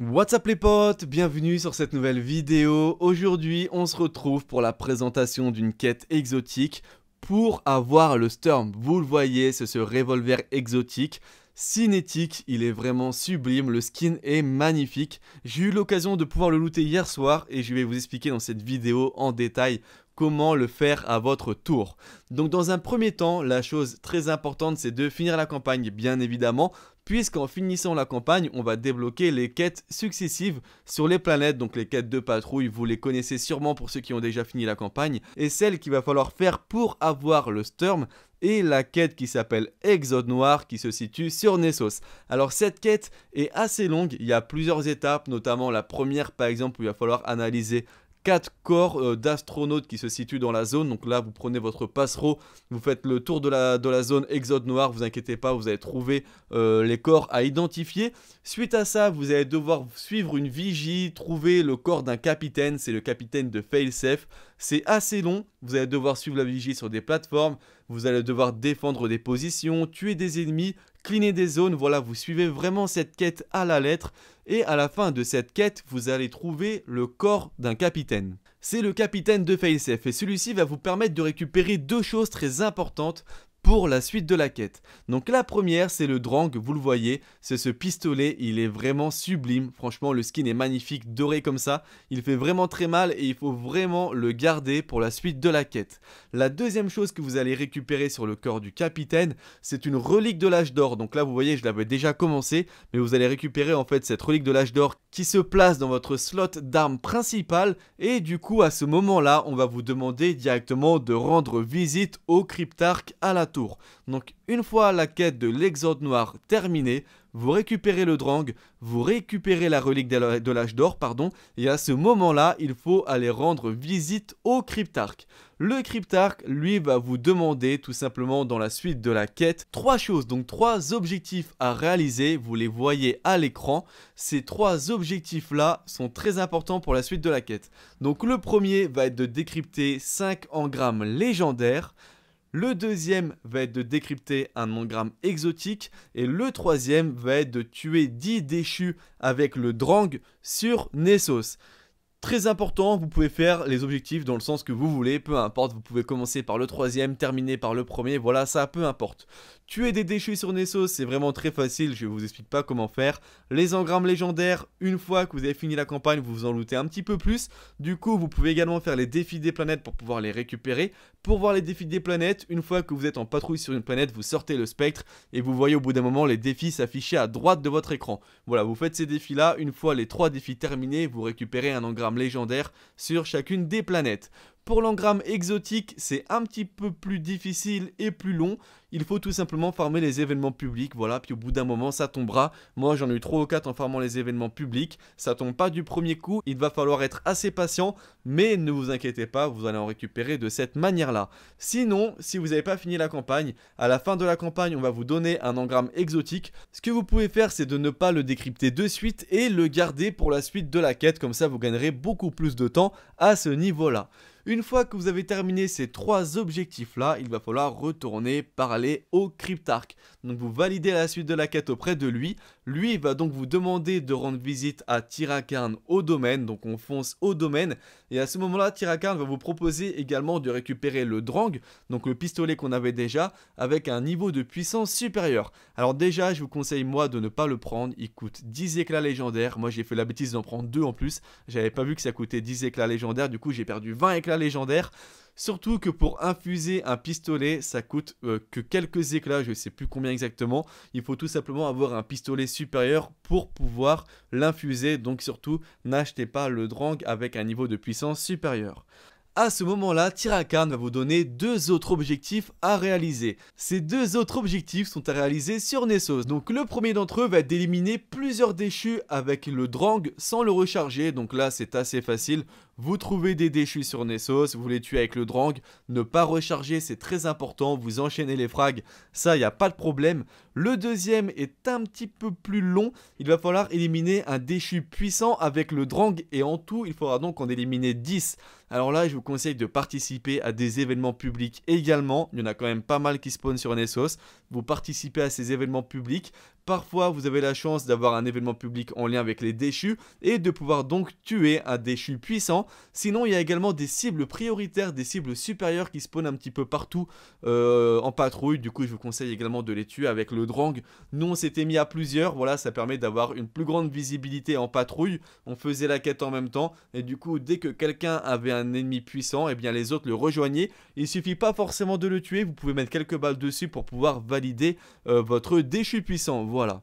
What's up les potes, bienvenue sur cette nouvelle vidéo. Aujourd'hui, on se retrouve pour la présentation d'une quête exotique pour avoir le Storm, Vous le voyez, c'est ce revolver exotique cinétique, il est vraiment sublime, le skin est magnifique. J'ai eu l'occasion de pouvoir le looter hier soir et je vais vous expliquer dans cette vidéo en détail comment le faire à votre tour. Donc dans un premier temps, la chose très importante c'est de finir la campagne bien évidemment, puisqu'en finissant la campagne, on va débloquer les quêtes successives sur les planètes, donc les quêtes de patrouille, vous les connaissez sûrement pour ceux qui ont déjà fini la campagne, et celle qu'il va falloir faire pour avoir le Sturm, et la quête qui s'appelle Exode Noir qui se situe sur Nessos. Alors cette quête est assez longue, il y a plusieurs étapes, notamment la première par exemple il va falloir analyser 4 corps euh, d'astronautes qui se situent dans la zone. Donc là, vous prenez votre passereau, vous faites le tour de la, de la zone Exode Noir, vous inquiétez pas, vous allez trouver euh, les corps à identifier. Suite à ça, vous allez devoir suivre une vigie, trouver le corps d'un capitaine, c'est le capitaine de Failsafe. C'est assez long, vous allez devoir suivre la vigie sur des plateformes, vous allez devoir défendre des positions, tuer des ennemis, cliner des zones, voilà, vous suivez vraiment cette quête à la lettre, et à la fin de cette quête, vous allez trouver le corps d'un capitaine. C'est le capitaine de Facef et celui-ci va vous permettre de récupérer deux choses très importantes pour la suite de la quête. Donc la première c'est le drang, vous le voyez, c'est ce pistolet, il est vraiment sublime, franchement le skin est magnifique, doré comme ça, il fait vraiment très mal et il faut vraiment le garder pour la suite de la quête. La deuxième chose que vous allez récupérer sur le corps du capitaine, c'est une relique de l'âge d'or, donc là vous voyez je l'avais déjà commencé, mais vous allez récupérer en fait cette relique de l'âge d'or qui se place dans votre slot d'armes principale et du coup à ce moment là on va vous demander directement de rendre visite au cryptarque à la donc une fois la quête de l'Exode Noir terminée, vous récupérez le Drang, vous récupérez la relique de l'âge d'or, pardon, et à ce moment-là, il faut aller rendre visite au Cryptarque. Le Cryptarque, lui, va vous demander tout simplement dans la suite de la quête trois choses, donc trois objectifs à réaliser, vous les voyez à l'écran. Ces trois objectifs-là sont très importants pour la suite de la quête. Donc le premier va être de décrypter 5 engrammes légendaires. Le deuxième va être de décrypter un engramme exotique. Et le troisième va être de tuer 10 déchus avec le Drang sur Nessos. Très important, vous pouvez faire les objectifs dans le sens que vous voulez, peu importe, vous pouvez commencer par le troisième, terminer par le premier, voilà ça, peu importe. Tuer des déchets sur Nessos, c'est vraiment très facile, je vous explique pas comment faire. Les engrammes légendaires, une fois que vous avez fini la campagne, vous vous en lootez un petit peu plus. Du coup, vous pouvez également faire les défis des planètes pour pouvoir les récupérer. Pour voir les défis des planètes, une fois que vous êtes en patrouille sur une planète, vous sortez le spectre et vous voyez au bout d'un moment les défis s'afficher à droite de votre écran. Voilà, vous faites ces défis là, une fois les trois défis terminés, vous récupérez un engramme légendaire légendaires sur chacune des planètes. Pour l'engramme exotique, c'est un petit peu plus difficile et plus long. Il faut tout simplement farmer les événements publics, voilà, puis au bout d'un moment, ça tombera. Moi, j'en ai eu 3 ou 4 en farmant les événements publics. Ça tombe pas du premier coup, il va falloir être assez patient, mais ne vous inquiétez pas, vous allez en récupérer de cette manière-là. Sinon, si vous n'avez pas fini la campagne, à la fin de la campagne, on va vous donner un engramme exotique. Ce que vous pouvez faire, c'est de ne pas le décrypter de suite et le garder pour la suite de la quête, comme ça vous gagnerez beaucoup plus de temps à ce niveau-là. Une fois que vous avez terminé ces trois objectifs là, il va falloir retourner parler au cryptarque. Donc vous validez la suite de la quête auprès de lui. Lui va donc vous demander de rendre visite à Tirakarn au domaine. Donc on fonce au domaine. Et à ce moment là, Tirakarn va vous proposer également de récupérer le Drang, donc le pistolet qu'on avait déjà, avec un niveau de puissance supérieur. Alors déjà, je vous conseille moi de ne pas le prendre. Il coûte 10 éclats légendaires. Moi j'ai fait la bêtise d'en prendre 2 en plus. J'avais pas vu que ça coûtait 10 éclats légendaires. Du coup j'ai perdu 20 éclats légendaire Surtout que pour infuser un pistolet, ça coûte euh, que quelques éclats, je sais plus combien exactement. Il faut tout simplement avoir un pistolet supérieur pour pouvoir l'infuser. Donc surtout, n'achetez pas le drang avec un niveau de puissance supérieur. À ce moment-là, Tirakan va vous donner deux autres objectifs à réaliser. Ces deux autres objectifs sont à réaliser sur Nessos. Donc le premier d'entre eux va être d'éliminer plusieurs déchus avec le Drang sans le recharger. Donc là, c'est assez facile. Vous trouvez des déchus sur Nessos, vous les tuez avec le Drang. Ne pas recharger, c'est très important. Vous enchaînez les frags, ça, il n'y a pas de problème. Le deuxième est un petit peu plus long. Il va falloir éliminer un déchu puissant avec le Drang. Et en tout, il faudra donc en éliminer 10. Alors là, je vous conseille de participer à des événements publics également. Il y en a quand même pas mal qui spawnent sur Nessos. Vous participez à ces événements publics Parfois, vous avez la chance d'avoir un événement public en lien avec les déchus et de pouvoir donc tuer un déchu puissant. Sinon, il y a également des cibles prioritaires, des cibles supérieures qui spawnent un petit peu partout euh, en patrouille. Du coup, je vous conseille également de les tuer avec le drang. Nous, on s'était mis à plusieurs. Voilà, ça permet d'avoir une plus grande visibilité en patrouille. On faisait la quête en même temps. Et du coup, dès que quelqu'un avait un ennemi puissant, eh bien les autres le rejoignaient. Il suffit pas forcément de le tuer. Vous pouvez mettre quelques balles dessus pour pouvoir valider euh, votre déchu puissant voilà.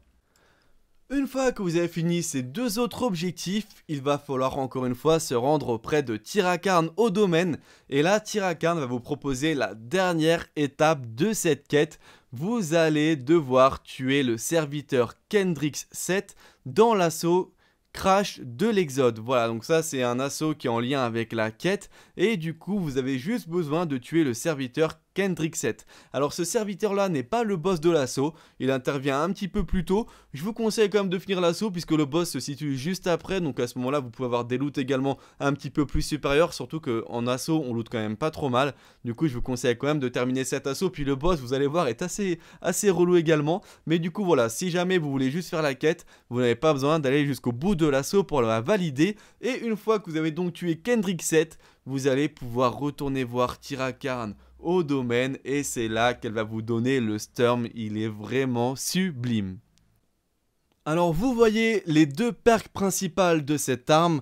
Une fois que vous avez fini ces deux autres objectifs, il va falloir encore une fois se rendre auprès de Tiracarn au domaine. Et là, Tiracarn va vous proposer la dernière étape de cette quête. Vous allez devoir tuer le serviteur Kendrix 7 dans l'assaut Crash de l'Exode. Voilà, donc ça c'est un assaut qui est en lien avec la quête. Et du coup, vous avez juste besoin de tuer le serviteur Kendrick 7. Alors ce serviteur là n'est pas le boss de l'assaut, il intervient un petit peu plus tôt. Je vous conseille quand même de finir l'assaut puisque le boss se situe juste après, donc à ce moment là vous pouvez avoir des loots également un petit peu plus supérieurs, surtout qu'en assaut on loot quand même pas trop mal. Du coup je vous conseille quand même de terminer cet assaut, puis le boss vous allez voir est assez, assez relou également. Mais du coup voilà, si jamais vous voulez juste faire la quête, vous n'avez pas besoin d'aller jusqu'au bout de l'assaut pour la valider. Et une fois que vous avez donc tué Kendrick 7, vous allez pouvoir retourner voir Tira au domaine et c'est là qu'elle va vous donner le Sturm. Il est vraiment sublime. Alors vous voyez les deux perks principales de cette arme,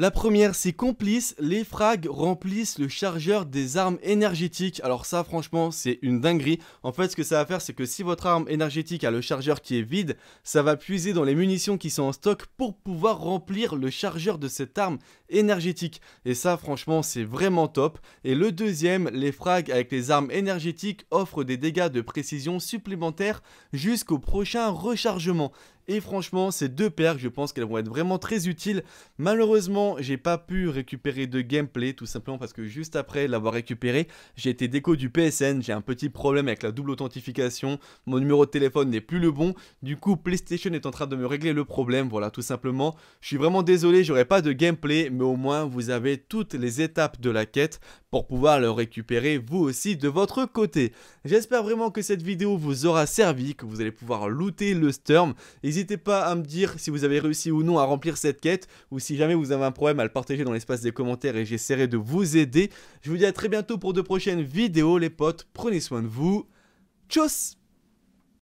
la première, c'est complice, les frags remplissent le chargeur des armes énergétiques. Alors ça, franchement, c'est une dinguerie. En fait, ce que ça va faire, c'est que si votre arme énergétique a le chargeur qui est vide, ça va puiser dans les munitions qui sont en stock pour pouvoir remplir le chargeur de cette arme énergétique. Et ça, franchement, c'est vraiment top. Et le deuxième, les frags avec les armes énergétiques offrent des dégâts de précision supplémentaires jusqu'au prochain rechargement. Et franchement, ces deux paires, je pense qu'elles vont être vraiment très utiles. Malheureusement, j'ai pas pu récupérer de gameplay, tout simplement parce que juste après l'avoir récupéré, j'ai été déco du PSN, j'ai un petit problème avec la double authentification, mon numéro de téléphone n'est plus le bon, du coup PlayStation est en train de me régler le problème, voilà tout simplement. Je suis vraiment désolé, j'aurai pas de gameplay, mais au moins vous avez toutes les étapes de la quête pour pouvoir le récupérer vous aussi de votre côté. J'espère vraiment que cette vidéo vous aura servi, que vous allez pouvoir looter le Storm N'hésitez pas à me dire si vous avez réussi ou non à remplir cette quête, ou si jamais vous avez un problème à le partager dans l'espace des commentaires et j'essaierai de vous aider. Je vous dis à très bientôt pour de prochaines vidéos les potes, prenez soin de vous. Tchuss